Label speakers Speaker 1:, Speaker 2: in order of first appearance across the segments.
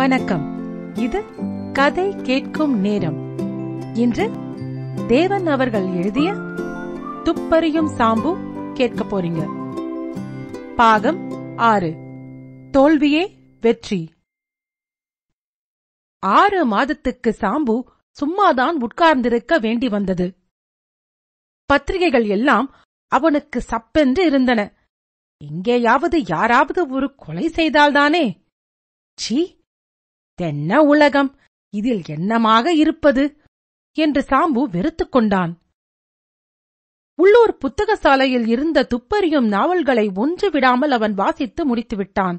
Speaker 1: வணக்கம் இது கதை கேட்கும் நேரம் இன்று தேவன் அவர்கள் எழுதிய துப்பறியும் சாம்பு கேட்க போறீங்க பாகம் ஆறு தோல்வியே வெற்றி ஆறு மாதத்துக்கு சாம்பு சும்மாதான் உட்கார்ந்திருக்க வேண்டி வந்தது பத்திரிகைகள் எல்லாம் அவனுக்கு சப்பென்று இருந்தன எங்கேயாவது யாராவது ஒரு கொலை செய்தால்தானே சீ தென்ன உலகம் இதில் என்னமாக இருப்பது என்று சாம்பு வெறுத்துக் கொண்டான் உள்ளூர் புத்தகசாலையில் இருந்த துப்பறியும் நாவல்களை ஒன்று விடாமல் அவன் வாசித்து முடித்துவிட்டான்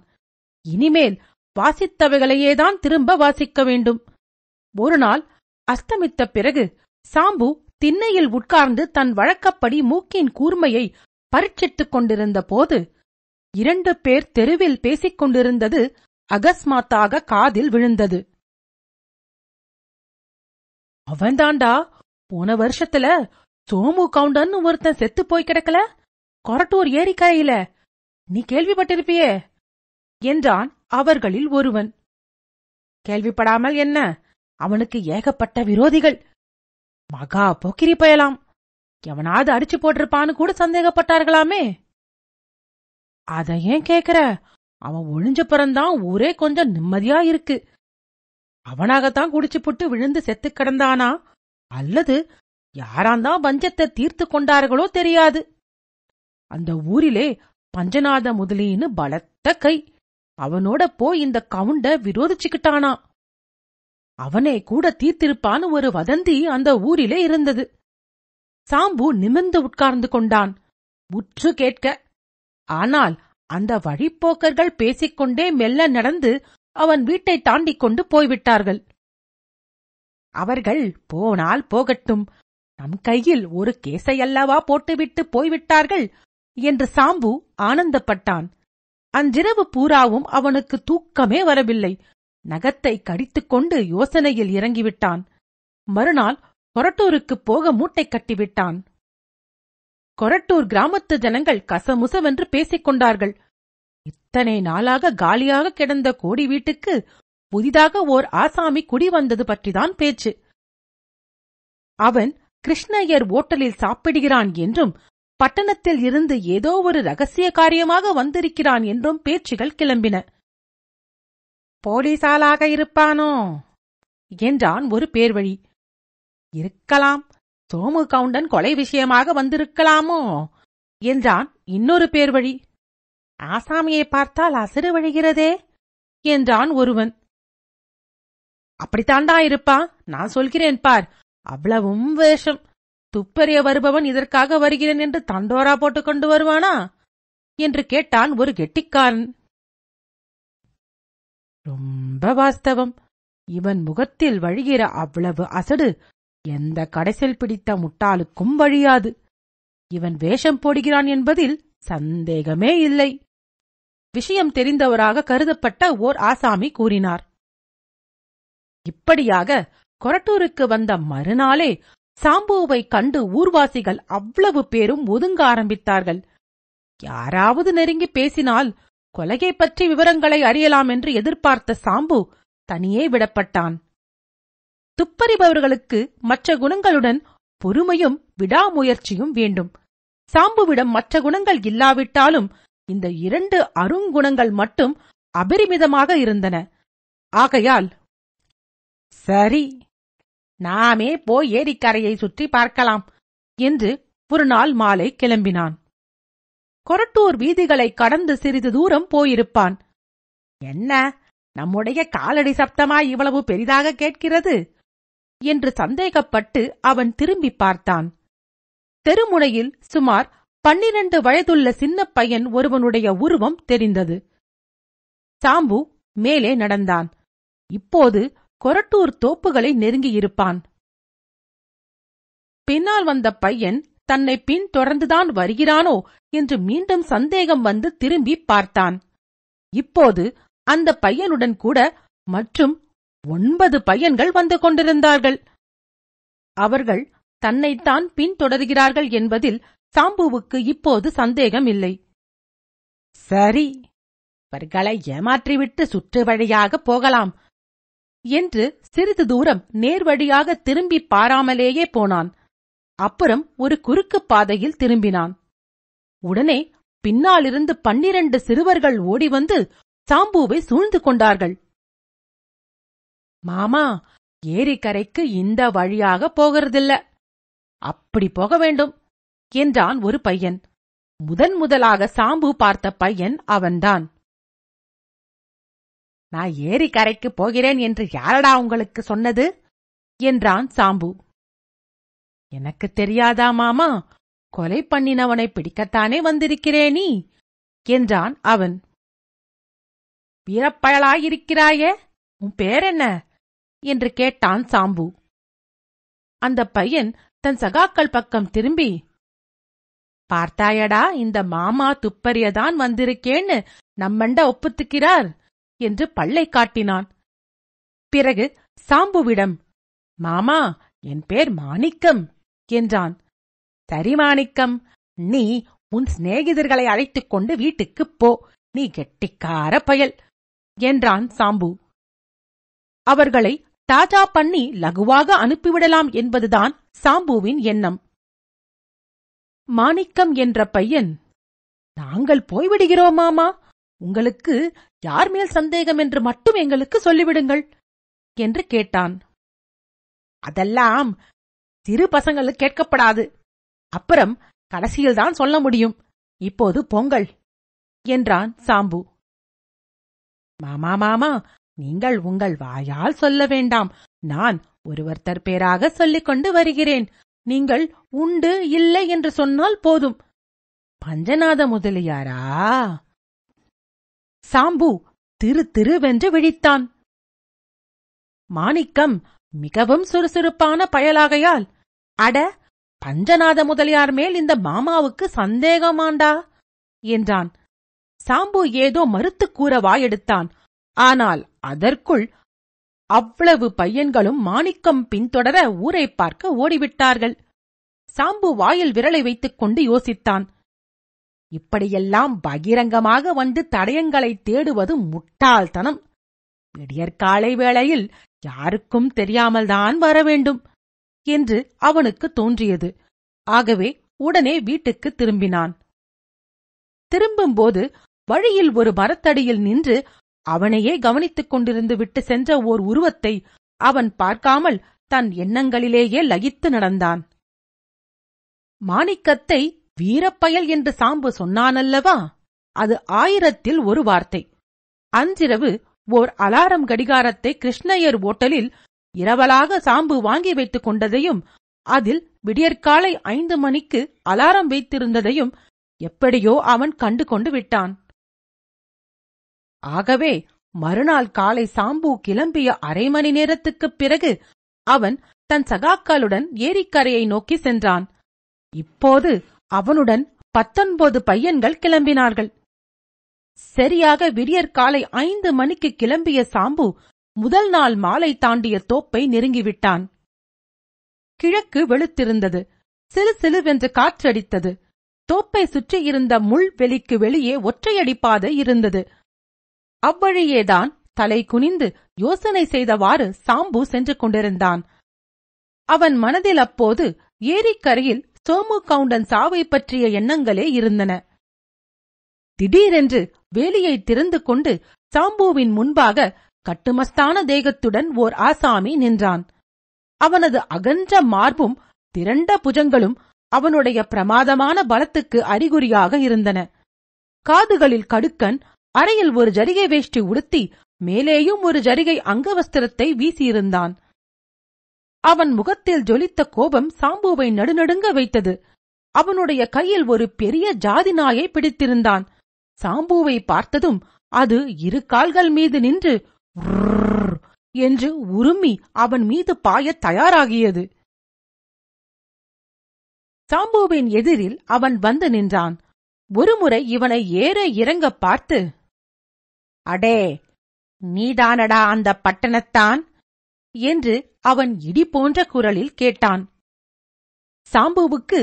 Speaker 1: இனிமேல் வாசித்தவைகளையேதான் திரும்ப வாசிக்க வேண்டும் ஒரு நாள் அஸ்தமித்த பிறகு சாம்பு திண்ணையில் உட்கார்ந்து தன் வழக்கப்படி மூக்கின் கூர்மையை பரீட்சித்துக் கொண்டிருந்த போது இரண்டு பேர் தெருவில் பேசிக் கொண்டிருந்தது அகஸ்மாத்தாக காதில் விழுந்தது அவன்தாண்டா போன வருஷத்துல சோமு கவுண்டன்னு ஒருத்தன் செத்து போய் கிடக்கல கொரட்டூர் ஏரிக்கரையில நீ கேள்விப்பட்டிருப்பியே என்றான் அவர்களில் ஒருவன் கேள்விப்படாமல் என்ன அவனுக்கு ஏகப்பட்ட விரோதிகள் மகா போக்கிரி பயலாம் எவனாவது அடிச்சு போட்டிருப்பான்னு கூட சந்தேகப்பட்டார்களாமே அத ஏன் கேக்குற அவன் பிறந்தான் ஊரே கொஞ்சம் நிம்மதியா இருக்கு அவனாகத்தான் குடிச்சு புட்டு விழுந்து செத்து கிடந்தானா அல்லது யாராந்தான் பஞ்சத்தை தீர்த்து கொண்டார்களோ தெரியாது அந்த ஊரிலே பஞ்சநாத முதலின்னு பலத்த கை அவனோட போய் இந்த கவுண்ட விரோதிச்சுக்கிட்டானா அவனை கூட தீர்த்திருப்பான்னு ஒரு வதந்தி அந்த ஊரிலே இருந்தது சாம்பு நிமிர்ந்து உட்கார்ந்து கொண்டான் உற்று கேட்க ஆனால் அந்த வழிப்போக்கர்கள் பேசிக்கொண்டே மெல்ல நடந்து அவன் வீட்டை தாண்டி கொண்டு போய்விட்டார்கள் அவர்கள் போனால் போகட்டும் நம் கையில் ஒரு கேசையல்லவா போட்டுவிட்டு போய்விட்டார்கள் என்று சாம்பு ஆனந்தப்பட்டான் அன்றிரவு பூராவும் அவனுக்கு தூக்கமே வரவில்லை நகத்தை கடித்துக்கொண்டு யோசனையில் இறங்கிவிட்டான் மறுநாள் கொரட்டூருக்குப் போக மூட்டை கட்டிவிட்டான் கொரட்டூர் கிராமத்து ஜனங்கள் கசமுசவென்று பேசிக் கொண்டார்கள் இத்தனை நாளாக காலியாக கிடந்த கோடி வீட்டுக்கு புதிதாக ஓர் ஆசாமி குடி வந்தது பற்றிதான் பேச்சு அவன் கிருஷ்ணயர் ஓட்டலில் சாப்பிடுகிறான் என்றும் பட்டணத்தில் இருந்து ஏதோ ஒரு ரகசிய காரியமாக வந்திருக்கிறான் என்றும் பேச்சுகள் கிளம்பின போலீசாலாக இருப்பானோ என்றான் ஒரு பேர்வழி இருக்கலாம் சோமு கவுண்டன் கொலை விஷயமாக வந்திருக்கலாமோ என்றான் இன்னொரு பேர் வழி ஆசாமியை பார்த்தால் அசடு வழிகிறதே என்றான் ஒருவன் அப்படித்தாண்டா இருப்பா நான் சொல்கிறேன் பார் அவ்வளவும் வேஷம் துப்பறிய வருபவன் இதற்காக வருகிறேன் என்று தண்டோரா போட்டுக் கொண்டு வருவானா என்று கேட்டான் ஒரு கெட்டிக்காரன் ரொம்ப வாஸ்தவம் இவன் முகத்தில் வழிகிற அவ்வளவு அசடு எந்த கடைசல் பிடித்த முட்டாளுக்கும் வழியாது இவன் வேஷம் போடுகிறான் என்பதில் சந்தேகமே இல்லை விஷயம் தெரிந்தவராக கருதப்பட்ட ஓர் ஆசாமி கூறினார் இப்படியாக கொரட்டூருக்கு வந்த மறுநாளே சாம்புவை கண்டு ஊர்வாசிகள் அவ்வளவு பேரும் ஒதுங்க ஆரம்பித்தார்கள் யாராவது நெருங்கி பேசினால் கொலகை பற்றி விவரங்களை அறியலாம் என்று எதிர்பார்த்த சாம்பு தனியே விடப்பட்டான் துப்பறிபவர்களுக்கு மற்ற குணங்களுடன் பொறுமையும் விடாமுயற்சியும் வேண்டும் சாம்புவிடம் மற்ற குணங்கள் இல்லாவிட்டாலும் இந்த இரண்டு அருங்குணங்கள் மட்டும் அபரிமிதமாக இருந்தன ஆகையால் சரி நாமே போய் ஏரிக்கரையை சுற்றி பார்க்கலாம் என்று ஒரு நாள் மாலை கிளம்பினான் கொரட்டூர் வீதிகளை கடந்து சிறிது தூரம் போயிருப்பான் என்ன நம்முடைய காலடி சப்தமாய் இவ்வளவு பெரிதாக கேட்கிறது என்று சந்தேகப்பட்டு அவன் திரும்பி பார்த்தான் தெருமுனையில் சுமார் பன்னிரண்டு வயதுள்ள சின்ன பையன் ஒருவனுடைய உருவம் தெரிந்தது சாம்பு மேலே நடந்தான் இப்போது கொரட்டூர் தோப்புகளை நெருங்கியிருப்பான் பின்னால் வந்த பையன் தன்னை பின் தொடர்ந்துதான் வருகிறானோ என்று மீண்டும் சந்தேகம் வந்து திரும்பி பார்த்தான் இப்போது அந்த பையனுடன் கூட மற்றும் ஒன்பது பையன்கள் வந்து கொண்டிருந்தார்கள் அவர்கள் தன்னைத்தான் பின்தொடர்கிறார்கள் என்பதில் சாம்புவுக்கு இப்போது சந்தேகம் இல்லை சரி இவர்களை ஏமாற்றிவிட்டு சுற்று வழியாக போகலாம் என்று சிறிது தூரம் நேர்வழியாக திரும்பி பாராமலேயே போனான் அப்புறம் ஒரு குறுக்கு பாதையில் திரும்பினான் உடனே பின்னாலிருந்து பன்னிரண்டு சிறுவர்கள் ஓடிவந்து சாம்புவை சூழ்ந்து கொண்டார்கள் மாமா ஏரிக்கரைக்கு இந்த வழியாக போகிறதில்ல அப்படி போக வேண்டும் என்றான் ஒரு பையன் முதன் முதலாக சாம்பு பார்த்த பையன் அவன்தான் நான் ஏரிக்கரைக்கு போகிறேன் என்று யாரடா உங்களுக்கு சொன்னது என்றான் சாம்பு எனக்கு தெரியாதா மாமா கொலை பண்ணினவனை பிடிக்கத்தானே வந்திருக்கிறே நீ என்றான் அவன் வீரப்பயலாயிருக்கிறாயே உன் பேர் என்ன என்று கேட்டான் சாம்பு அந்த பையன் தன் சகாக்கள் பக்கம் திரும்பி பார்த்தாயடா இந்த மாமா துப்பறியதான் வந்திருக்கேன்னு நம்மண்ட ஒப்புத்துக்கிறார் என்று பல்லை காட்டினான் பிறகு சாம்புவிடம் மாமா என் பேர் மாணிக்கம் என்றான் சரி மாணிக்கம் நீ உன் சிநேகிதர்களை அழைத்துக் கொண்டு வீட்டுக்குப் போ நீ கெட்டிக்கார பயல் என்றான் சாம்பு அவர்களை தாஜா பண்ணி லகுவாக அனுப்பிவிடலாம் என்பதுதான் சாம்புவின் எண்ணம் மாணிக்கம் என்ற பையன் நாங்கள் போய்விடுகிறோம் மாமா உங்களுக்கு யார் மேல் சந்தேகம் என்று மட்டும் எங்களுக்கு சொல்லிவிடுங்கள் என்று கேட்டான் அதெல்லாம் சிறு பசங்களுக்கு கேட்கப்படாது அப்புறம் கடைசியில்தான் சொல்ல முடியும் இப்போது பொங்கல் என்றான் சாம்பு மாமா மாமா நீங்கள் உங்கள் வாயால் சொல்ல வேண்டாம் நான் ஒருவர் பேராக சொல்லிக் கொண்டு வருகிறேன் நீங்கள் உண்டு இல்லை என்று சொன்னால் போதும் பஞ்சநாத முதலியாரா சாம்பு திரு திருவென்று விழித்தான் மாணிக்கம் மிகவும் சுறுசுறுப்பான பயலாகையால் அட பஞ்சநாத முதலியார் மேல் இந்த மாமாவுக்கு சந்தேகமாண்டா என்றான் சாம்பு ஏதோ மறுத்து கூற வாயெடுத்தான் ஆனால் அதற்குள் அவ்வளவு பையன்களும் மாணிக்கம் பின்தொடர ஊரை பார்க்க ஓடிவிட்டார்கள் சாம்பு வாயில் விரலை வைத்துக் கொண்டு யோசித்தான் இப்படியெல்லாம் பகிரங்கமாக வந்து தடயங்களை தேடுவது முட்டாள்தனம் விடியற்காலை வேளையில் யாருக்கும் தெரியாமல்தான் வர வேண்டும் என்று அவனுக்கு தோன்றியது ஆகவே உடனே வீட்டுக்கு திரும்பினான் திரும்பும்போது வழியில் ஒரு மரத்தடியில் நின்று அவனையே கவனித்துக் கொண்டிருந்து விட்டு சென்ற ஓர் உருவத்தை அவன் பார்க்காமல் தன் எண்ணங்களிலேயே லகித்து நடந்தான் மாணிக்கத்தை வீரப்பயல் என்று சாம்பு சொன்னானல்லவா அது ஆயிரத்தில் ஒரு வார்த்தை அன்றிரவு ஓர் அலாரம் கடிகாரத்தை கிருஷ்ணயர் ஓட்டலில் இரவலாக சாம்பு வாங்கி வைத்துக் கொண்டதையும் அதில் விடியற்காலை ஐந்து மணிக்கு அலாரம் வைத்திருந்ததையும் எப்படியோ அவன் கண்டு கொண்டு விட்டான் ஆகவே மறுநாள் காலை சாம்பு கிளம்பிய அரை மணி நேரத்துக்குப் பிறகு அவன் தன் சகாக்களுடன் ஏரிக்கரையை நோக்கி சென்றான் இப்போது அவனுடன் பத்தொன்பது பையன்கள் கிளம்பினார்கள் சரியாக விடியற் காலை ஐந்து மணிக்கு கிளம்பிய சாம்பு முதல் நாள் மாலை தாண்டிய தோப்பை நெருங்கிவிட்டான் கிழக்கு வெளுத்திருந்தது சிறு சிலுவென்று காற்றடித்தது தோப்பை சுற்றியிருந்த முள் வெளிக்கு வெளியே ஒற்றையடிப்பாதை இருந்தது அவ்வழியேதான் தலை குனிந்து யோசனை செய்தவாறு சாம்பு சென்று கொண்டிருந்தான் அவன் மனதில் அப்போது ஏரிக்கரையில் சோமு கவுண்டன் சாவை பற்றிய எண்ணங்களே இருந்தன திடீரென்று வேலியை திறந்து கொண்டு சாம்புவின் முன்பாக கட்டுமஸ்தான தேகத்துடன் ஓர் ஆசாமி நின்றான் அவனது அகன்ற மார்பும் திரண்ட புஜங்களும் அவனுடைய பிரமாதமான பலத்துக்கு அறிகுறியாக இருந்தன காதுகளில் கடுக்கன் அறையில் ஒரு ஜரிகை வேஷ்டி உடுத்தி மேலேயும் ஒரு ஜரிகை அங்கவஸ்திரத்தை வீசியிருந்தான் அவன் முகத்தில் ஜொலித்த கோபம் சாம்புவை நடுநடுங்க வைத்தது அவனுடைய கையில் ஒரு பெரிய ஜாதி நாயை பிடித்திருந்தான் சாம்புவை பார்த்ததும் அது இரு கால்கள் மீது நின்று என்று உருமி அவன் மீது பாயத் தயாராகியது சாம்புவின் எதிரில் அவன் வந்து நின்றான் ஒருமுறை இவனை ஏற இறங்க பார்த்து அடே நீதானடா அந்த பட்டணத்தான் என்று அவன் இடி போன்ற குரலில் கேட்டான் சாம்புவுக்கு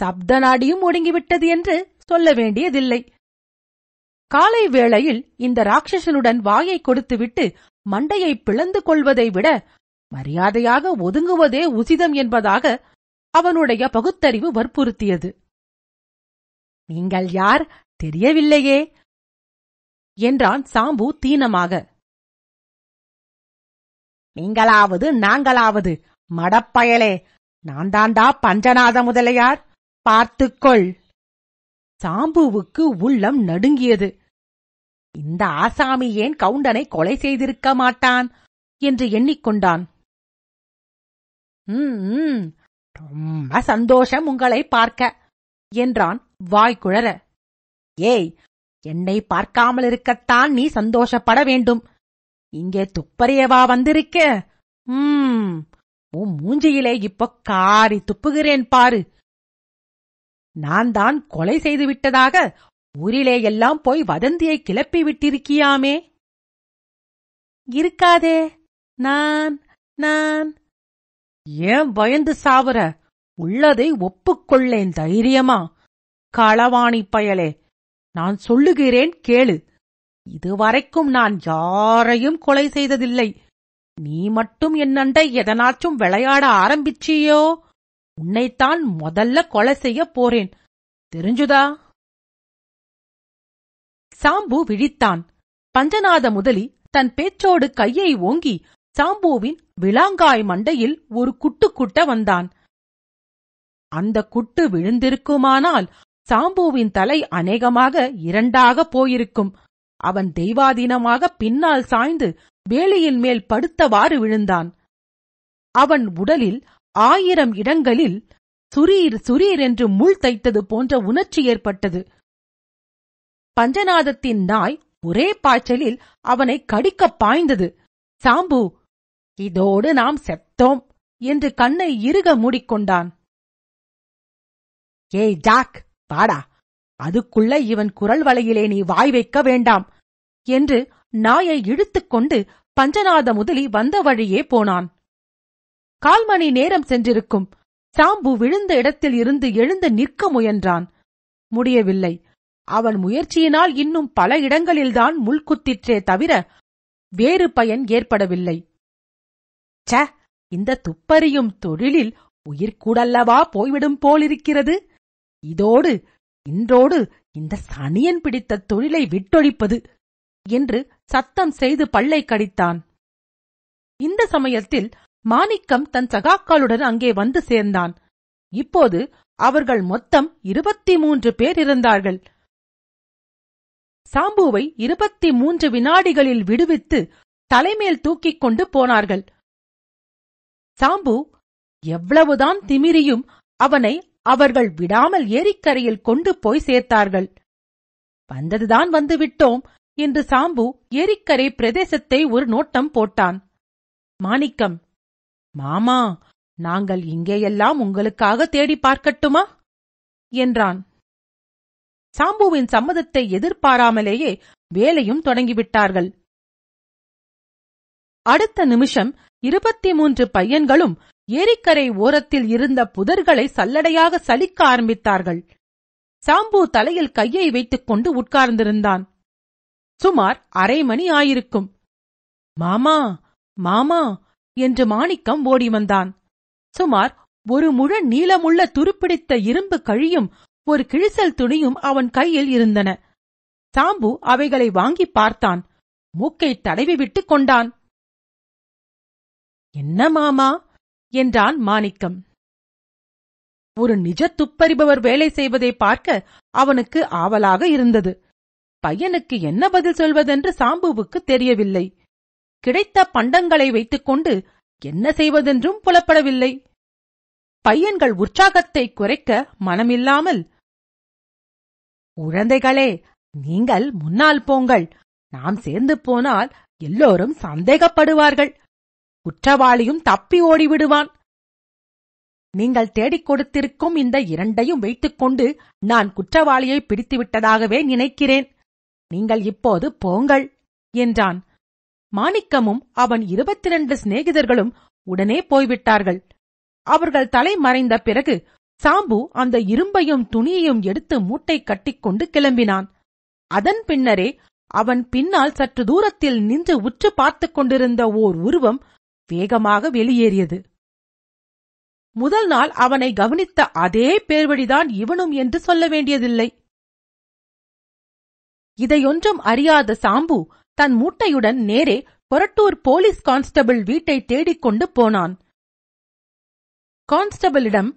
Speaker 1: சப்த நாடியும் ஒடுங்கிவிட்டது என்று சொல்ல வேண்டியதில்லை காலை வேளையில் இந்த ராட்சசனுடன் வாயை கொடுத்துவிட்டு மண்டையை பிளந்து கொள்வதை விட மரியாதையாக ஒதுங்குவதே உசிதம் என்பதாக அவனுடைய பகுத்தறிவு வற்புறுத்தியது நீங்கள் யார் தெரியவில்லையே என்றான் சாம்பு தீனமாக நீங்களாவது நாங்களாவது மடப்பயலே நான் தாண்டா பஞ்சநாத முதலையார் பார்த்துக்கொள் சாம்புவுக்கு உள்ளம் நடுங்கியது இந்த ஆசாமி ஏன் கவுண்டனை கொலை செய்திருக்க மாட்டான் என்று எண்ணிக்கொண்டான் ரொம்ப சந்தோஷம் உங்களை பார்க்க என்றான் வாய்க்குழற ஏய் என்னை பார்க்காமல் இருக்கத்தான் நீ சந்தோஷப்பட வேண்டும் இங்கே துப்பறியவா வந்திருக்க உம் உன் மூஞ்சியிலே இப்போ காரி துப்புகிறேன் பாரு நான் தான் கொலை செய்து விட்டதாக ஊரிலே எல்லாம் போய் வதந்தியை கிளப்பி விட்டிருக்கியாமே இருக்காதே நான் நான் ஏன் பயந்து சாவுற உள்ளதை ஒப்புக்கொள்ளேன் தைரியமா களவாணி பயலே நான் சொல்லுகிறேன் கேளு இதுவரைக்கும் நான் யாரையும் கொலை செய்ததில்லை நீ மட்டும் என் அண்டை எதனாச்சும் விளையாட ஆரம்பிச்சியோ உன்னைத்தான் முதல்ல கொலை செய்ய போறேன் தெரிஞ்சுதா சாம்பு விழித்தான் பஞ்சநாத முதலி தன் பேச்சோடு கையை ஓங்கி சாம்புவின் விளாங்காய் மண்டையில் ஒரு குட்டு குட்ட வந்தான் அந்த குட்டு விழுந்திருக்குமானால் சாம்புவின் தலை அநேகமாக இரண்டாக போயிருக்கும் அவன் தெய்வாதீனமாக பின்னால் சாய்ந்து வேலியின் மேல் படுத்தவாறு விழுந்தான் அவன் உடலில் ஆயிரம் இடங்களில் சுரீர் சுரீர் என்று முள் தைத்தது போன்ற உணர்ச்சி ஏற்பட்டது பஞ்சநாதத்தின் நாய் ஒரே பாய்ச்சலில் அவனை கடிக்கப் பாய்ந்தது சாம்பு இதோடு நாம் செத்தோம் என்று கண்ணை இறுக மூடிக்கொண்டான் ஏய் ஜாக் பாடா அதுக்குள்ள இவன் குரல் வலையிலே நீ வாய் வைக்க வேண்டாம் என்று நாயை இழுத்துக்கொண்டு பஞ்சநாத முதலி வந்த வழியே போனான் கால் மணி நேரம் சென்றிருக்கும் சாம்பு விழுந்த இடத்தில் இருந்து எழுந்து நிற்க முயன்றான் முடியவில்லை அவன் முயற்சியினால் இன்னும் பல இடங்களில்தான் முள்குத்திற்றே தவிர வேறு பயன் ஏற்படவில்லை ச இந்த துப்பறியும் தொழிலில் உயிர்கூடல்லவா போய்விடும் போலிருக்கிறது இதோடு இன்றோடு இந்த சனியன் பிடித்த தொழிலை விட்டொழிப்பது என்று சத்தம் செய்து பல்லை கடித்தான் இந்த சமயத்தில் மாணிக்கம் தன் சகாக்களுடன் அங்கே வந்து சேர்ந்தான் இப்போது அவர்கள் மொத்தம் இருபத்தி மூன்று பேர் இருந்தார்கள் சாம்புவை இருபத்தி மூன்று வினாடிகளில் விடுவித்து தலைமேல் தூக்கிக் கொண்டு போனார்கள் சாம்பு எவ்வளவுதான் திமிரியும் அவனை அவர்கள் விடாமல் ஏரிக்கரையில் கொண்டு போய் சேர்த்தார்கள் வந்ததுதான் வந்துவிட்டோம் என்று சாம்பு ஏரிக்கரை பிரதேசத்தை ஒரு நோட்டம் போட்டான் மாணிக்கம் மாமா நாங்கள் இங்கேயெல்லாம் உங்களுக்காக தேடி பார்க்கட்டுமா என்றான் சாம்புவின் சம்மதத்தை எதிர்பாராமலேயே வேலையும் தொடங்கிவிட்டார்கள் அடுத்த நிமிஷம் இருபத்தி மூன்று பையன்களும் ஏரிக்கரை ஓரத்தில் இருந்த புதர்களை சல்லடையாக சலிக்க ஆரம்பித்தார்கள் சாம்பு தலையில் கையை வைத்துக் கொண்டு உட்கார்ந்திருந்தான் சுமார் அரை மணி ஆயிருக்கும் மாமா மாமா என்று மாணிக்கம் ஓடி வந்தான் சுமார் ஒரு முழ நீளமுள்ள துருப்பிடித்த இரும்பு கழியும் ஒரு கிழிசல் துணியும் அவன் கையில் இருந்தன சாம்பு அவைகளை வாங்கி பார்த்தான் மூக்கை தடவி கொண்டான் என்ன மாமா என்றான் மாணிக்கம் ஒரு நிஜ துப்பறிபவர் வேலை செய்வதை பார்க்க அவனுக்கு ஆவலாக இருந்தது பையனுக்கு என்ன பதில் சொல்வதென்று சாம்புவுக்கு தெரியவில்லை கிடைத்த பண்டங்களை வைத்துக் கொண்டு என்ன செய்வதென்றும் புலப்படவில்லை பையன்கள் உற்சாகத்தை குறைக்க மனமில்லாமல் குழந்தைகளே நீங்கள் முன்னால் போங்கள் நாம் சேர்ந்து போனால் எல்லோரும் சந்தேகப்படுவார்கள் குற்றவாளியும் தப்பி ஓடிவிடுவான் நீங்கள் தேடிக் கொடுத்திருக்கும் இந்த இரண்டையும் வைத்துக்கொண்டு நான் குற்றவாளியை பிடித்துவிட்டதாகவே நினைக்கிறேன் நீங்கள் இப்போது போங்கள் என்றான் மாணிக்கமும் அவன் இருபத்திரண்டு சிநேகிதர்களும் உடனே போய்விட்டார்கள் அவர்கள் தலை மறைந்த பிறகு சாம்பு அந்த இரும்பையும் துணியையும் எடுத்து மூட்டை கட்டிக்கொண்டு கிளம்பினான் அதன் பின்னரே அவன் பின்னால் சற்று தூரத்தில் நின்று உற்று பார்த்துக் கொண்டிருந்த ஓர் உருவம் வேகமாக வெளியேறியது முதல் நாள் அவனை கவனித்த அதே பேர்வழிதான் இவனும் என்று சொல்ல வேண்டியதில்லை இதையொன்றும் அறியாத சாம்பு தன் மூட்டையுடன் நேரே கொரட்டூர் போலீஸ் கான்ஸ்டபிள் வீட்டை தேடிக்கொண்டு போனான் கான்ஸ்டபிளிடம்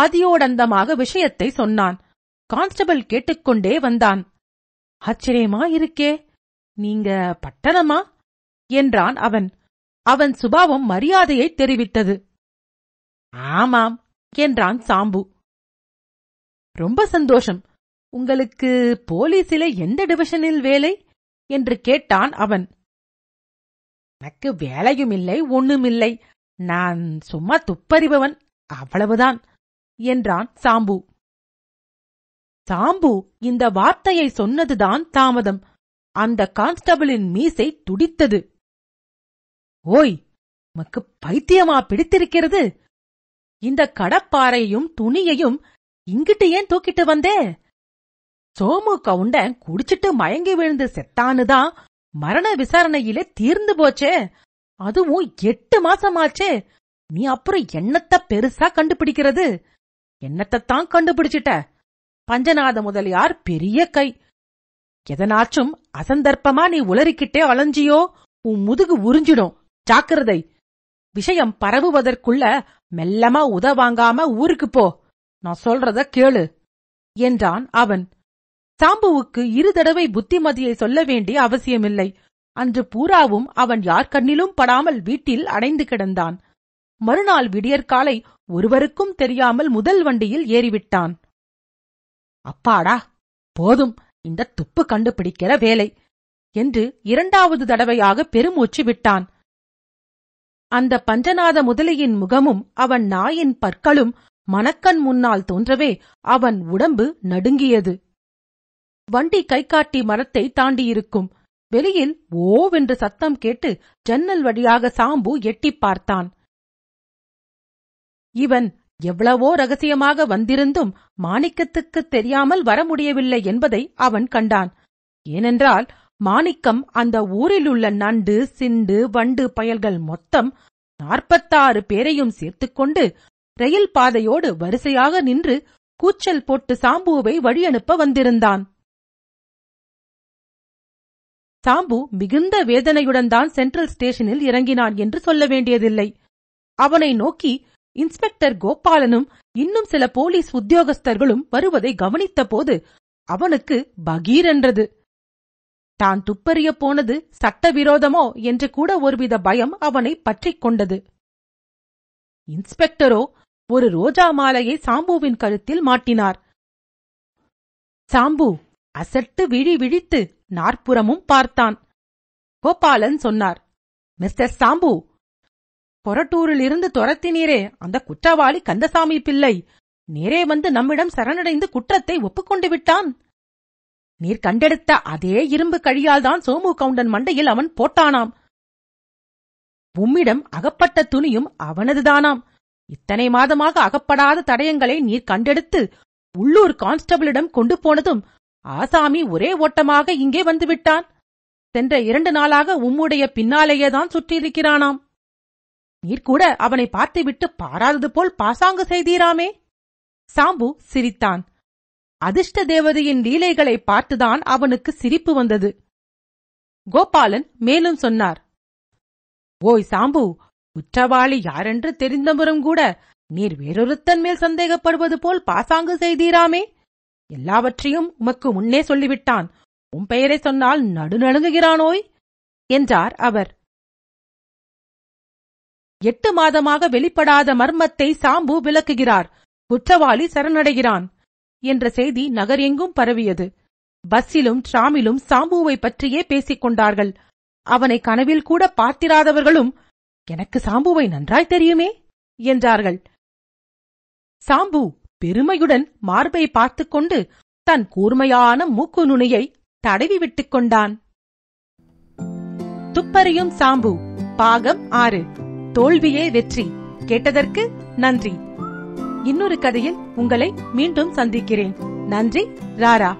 Speaker 1: ஆதியோடந்தமாக விஷயத்தை சொன்னான் கான்ஸ்டபிள் கேட்டுக்கொண்டே வந்தான் ஆச்சரியமா இருக்கே நீங்க பட்டணமா என்றான் அவன் அவன் சுபாவம் மரியாதையை தெரிவித்தது ஆமாம் என்றான் சாம்பு ரொம்ப சந்தோஷம் உங்களுக்கு போலீஸில எந்த டிவிஷனில் வேலை என்று கேட்டான் அவன் எனக்கு வேலையும் இல்லை ஒண்ணுமில்லை நான் சும்மா துப்பறிபவன் அவ்வளவுதான் என்றான் சாம்பு சாம்பு இந்த வார்த்தையை சொன்னதுதான் தாமதம் அந்த கான்ஸ்டபிளின் மீசை துடித்தது ஓய் உமக்கு பைத்தியமா பிடித்திருக்கிறது இந்த கடப்பாறையும் துணியையும் இங்கிட்டு ஏன் தூக்கிட்டு வந்தே சோமு கவுண்டன் குடிச்சிட்டு மயங்கி விழுந்து செத்தானுதான் மரண விசாரணையிலே தீர்ந்து போச்சே அதுவும் எட்டு மாசமாச்சே நீ அப்புறம் என்னத்த பெருசா கண்டுபிடிக்கிறது என்னத்தான் கண்டுபிடிச்சிட்ட பஞ்சநாத முதலியார் பெரிய கை எதனாச்சும் அசந்தர்ப்பமா நீ உளறிக்கிட்டே அலைஞ்சியோ உன் முதுகு உறிஞ்சிடும் ஜாக்கிரதை விஷயம் பரவுவதற்குள்ள மெல்லமா உதவாங்காம ஊருக்கு போ நான் சொல்றத கேளு என்றான் அவன் சாம்புவுக்கு இரு தடவை புத்திமதியை சொல்ல வேண்டிய அவசியமில்லை அன்று பூராவும் அவன் யார் கண்ணிலும் படாமல் வீட்டில் அடைந்து கிடந்தான் மறுநாள் விடியற்காலை ஒருவருக்கும் தெரியாமல் முதல் வண்டியில் ஏறிவிட்டான் அப்பாடா போதும் இந்த துப்பு கண்டுபிடிக்கிற வேலை என்று இரண்டாவது தடவையாக பெருமூச்சு விட்டான் அந்த பஞ்சநாத முதலையின் முகமும் அவன் நாயின் பற்களும் மணக்கண் முன்னால் தோன்றவே அவன் உடம்பு நடுங்கியது வண்டி கைகாட்டி மரத்தை தாண்டியிருக்கும் வெளியில் ஓவென்று சத்தம் கேட்டு ஜன்னல் வழியாக சாம்பு எட்டி பார்த்தான் இவன் எவ்வளவோ ரகசியமாக வந்திருந்தும் மாணிக்கத்துக்குத் தெரியாமல் வர முடியவில்லை என்பதை அவன் கண்டான் ஏனென்றால் மாணிக்கம் அந்த ஊரிலுள்ள நண்டு சிண்டு வண்டு பயல்கள் மொத்தம் நாற்பத்தாறு பேரையும் சேர்த்துக்கொண்டு ரயில் பாதையோடு வரிசையாக நின்று கூச்சல் போட்டு சாம்புவை வழியனுப்ப வந்திருந்தான் சாம்பு மிகுந்த வேதனையுடன் தான் சென்ட்ரல் ஸ்டேஷனில் இறங்கினான் என்று சொல்ல வேண்டியதில்லை அவனை நோக்கி இன்ஸ்பெக்டர் கோபாலனும் இன்னும் சில போலீஸ் உத்தியோகஸ்தர்களும் வருவதை கவனித்த போது அவனுக்கு பகீரென்றது தான் துப்பறிய போனது சட்டவிரோதமோ என்று கூட ஒருவித பயம் அவனை பற்றிக் கொண்டது இன்ஸ்பெக்டரோ ஒரு ரோஜா மாலையை சாம்புவின் கழுத்தில் மாட்டினார் சாம்பு அசட்டு விழி விழித்து நாற்புறமும் பார்த்தான் கோபாலன் சொன்னார் மிஸ்டர் சாம்பு கொரட்டூரிலிருந்து துரத்தினீரே அந்த குற்றவாளி கந்தசாமி பிள்ளை நேரே வந்து நம்மிடம் சரணடைந்து குற்றத்தை ஒப்புக்கொண்டு விட்டான் நீர் கண்டெடுத்த அதே இரும்பு கழியால்தான் சோமு கவுண்டன் மண்டையில் அவன் போட்டானாம் உம்மிடம் அகப்பட்ட துணியும் அவனதுதானாம் இத்தனை மாதமாக அகப்படாத தடயங்களை நீர் கண்டெடுத்து உள்ளூர் கான்ஸ்டபிளிடம் கொண்டு போனதும் ஆசாமி ஒரே ஓட்டமாக இங்கே வந்துவிட்டான் சென்ற இரண்டு நாளாக உம்முடைய பின்னாலேயேதான் சுற்றியிருக்கிறானாம் நீர் கூட அவனை பார்த்துவிட்டு பாராதது போல் பாசாங்கு செய்தீராமே சாம்பு சிரித்தான் அதிர்ஷ்ட தேவதையின் லீலைகளை பார்த்துதான் அவனுக்கு சிரிப்பு வந்தது கோபாலன் மேலும் சொன்னார் ஓய் சாம்பு குற்றவாளி யாரென்று தெரிந்தபுறம் கூட நீர் வேறொருத்தன் மேல் சந்தேகப்படுவது போல் பாசாங்கு செய்தீராமே எல்லாவற்றையும் உமக்கு முன்னே சொல்லிவிட்டான் உன் பெயரை சொன்னால் நடுநடுங்குகிறானோய் என்றார் அவர் எட்டு மாதமாக வெளிப்படாத மர்மத்தை சாம்பு விளக்குகிறார் குற்றவாளி சரணடைகிறான் என்ற செய்தி நகர் எங்கும் பரவியது பஸ்ஸிலும் டிராமிலும் சாம்புவை பற்றியே பேசிக் கொண்டார்கள் அவனை கனவில் கூட பார்த்திராதவர்களும் எனக்கு சாம்புவை நன்றாய் தெரியுமே என்றார்கள் சாம்பு பெருமையுடன் மார்பை பார்த்துக்கொண்டு கொண்டு தன் கூர்மையான மூக்கு நுனியை தடவி விட்டுக் கொண்டான் துப்பறியும் சாம்பு பாகம் ஆறு தோல்வியே வெற்றி கேட்டதற்கு நன்றி இன்னொரு கதையில் உங்களை மீண்டும் சந்திக்கிறேன் நன்றி ராரா